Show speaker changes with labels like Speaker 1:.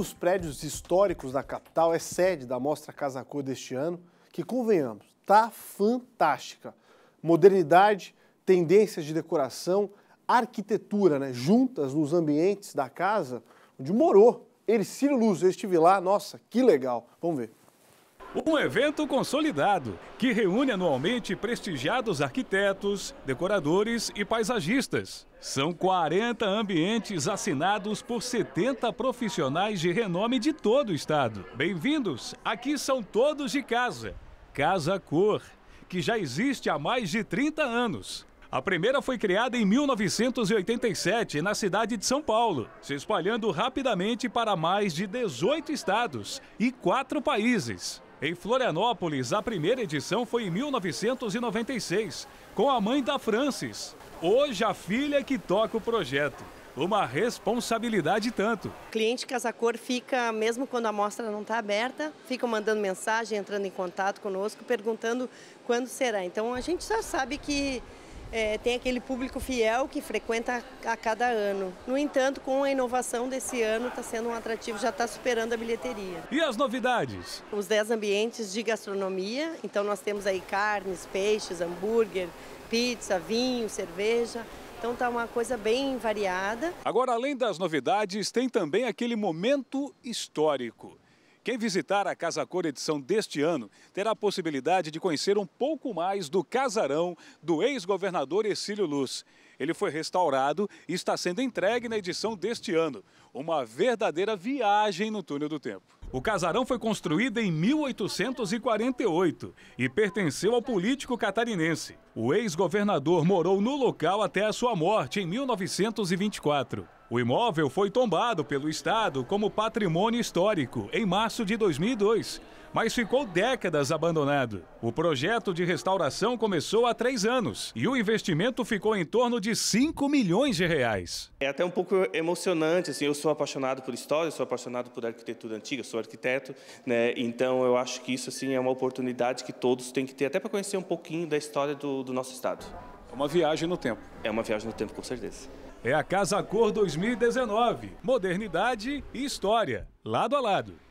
Speaker 1: dos prédios históricos da capital é sede da Mostra Casa Cor deste ano, que, convenhamos, tá fantástica. Modernidade, tendências de decoração, arquitetura, né? juntas nos ambientes da casa onde morou Ercílio Luz. Eu estive lá, nossa, que legal. Vamos ver.
Speaker 2: Um evento consolidado que reúne anualmente prestigiados arquitetos, decoradores e paisagistas. São 40 ambientes assinados por 70 profissionais de renome de todo o estado. Bem-vindos! Aqui são todos de casa. Casa Cor, que já existe há mais de 30 anos. A primeira foi criada em 1987 na cidade de São Paulo, se espalhando rapidamente para mais de 18 estados e quatro países. Em Florianópolis, a primeira edição foi em 1996, com a mãe da Francis. Hoje, a filha é que toca o projeto. Uma responsabilidade tanto. O
Speaker 3: cliente Casacor fica, mesmo quando a amostra não está aberta, fica mandando mensagem, entrando em contato conosco, perguntando quando será. Então, a gente já sabe que é, tem aquele público fiel que frequenta a cada ano. No entanto, com a inovação desse ano, está sendo um atrativo, já está superando a bilheteria.
Speaker 2: E as novidades?
Speaker 3: Os 10 ambientes de gastronomia, então nós temos aí carnes, peixes, hambúrguer, pizza, vinho, cerveja. Então está uma coisa bem variada.
Speaker 2: Agora, além das novidades, tem também aquele momento histórico. Quem visitar a Casa Cor edição deste ano terá a possibilidade de conhecer um pouco mais do casarão do ex-governador Exílio Luz. Ele foi restaurado e está sendo entregue na edição deste ano. Uma verdadeira viagem no túnel do tempo. O casarão foi construído em 1848 e pertenceu ao político catarinense. O ex-governador morou no local até a sua morte em 1924. O imóvel foi tombado pelo Estado como patrimônio histórico em março de 2002, mas ficou décadas abandonado. O projeto de restauração começou há três anos e o investimento ficou em torno de 5 milhões de reais.
Speaker 4: É até um pouco emocionante, assim, eu sou apaixonado por história, sou apaixonado por arquitetura antiga, sou arquiteto, né? então eu acho que isso assim, é uma oportunidade que todos têm que ter, até para conhecer um pouquinho da história do, do nosso Estado. É uma viagem no tempo. É uma viagem
Speaker 2: no tempo, com certeza. É a Casa Cor 2019, modernidade e história, lado a lado.